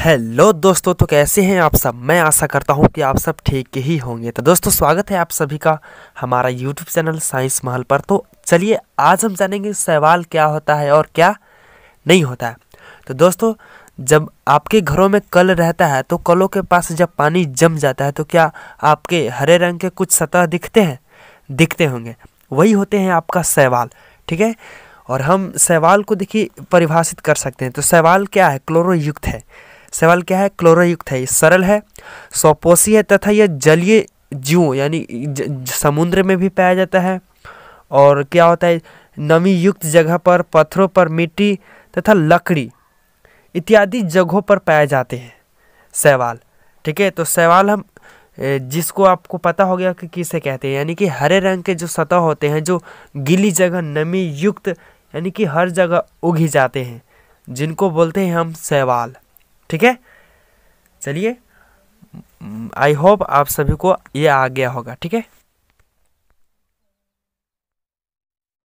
hello दोस्तों तो कैसे हैं आप सब मैं आशा करता हूं कि आप सब ठीक ही होंगे तो दोस्तों स्वागत है आप सभी का हमारा यूट्यूब चैनल साइंस महल पर तो चलिए आज हम जानेंगे सवाल क्या होता है और क्या नहीं होता है तो दोस्तों जब आपके घरों में कल रहता है तो कलों के पास जब पानी जम जाता है तो क्या आपके हरे रंग के कुछ सतह दिखते हैं दिखते होंगे वही होते हैं आपका सवाल ठीक है और हम सवाल को देखिए परिभाषित कर सकते हैं तो सवाल क्या है क्लोरोयुक्त है सवाल क्या है क्लोरायुक्त है सरल है सौपोषी है तथा यह जलीय जीव यानी समुद्र में भी पाया जाता है और क्या होता है नमी युक्त जगह पर पत्थरों पर मिट्टी तथा लकड़ी इत्यादि जगहों पर पाए जाते हैं सवाल ठीक है तो सवाल हम जिसको आपको पता हो गया कि किसे कहते हैं यानी कि हरे रंग के जो सतह होते हैं जो गीली जगह नमी युक्त यानी कि हर जगह उग ही जाते हैं जिनको बोलते हैं हम सवाल ठीक है चलिए आई होप आप सभी को ये आ गया होगा ठीक है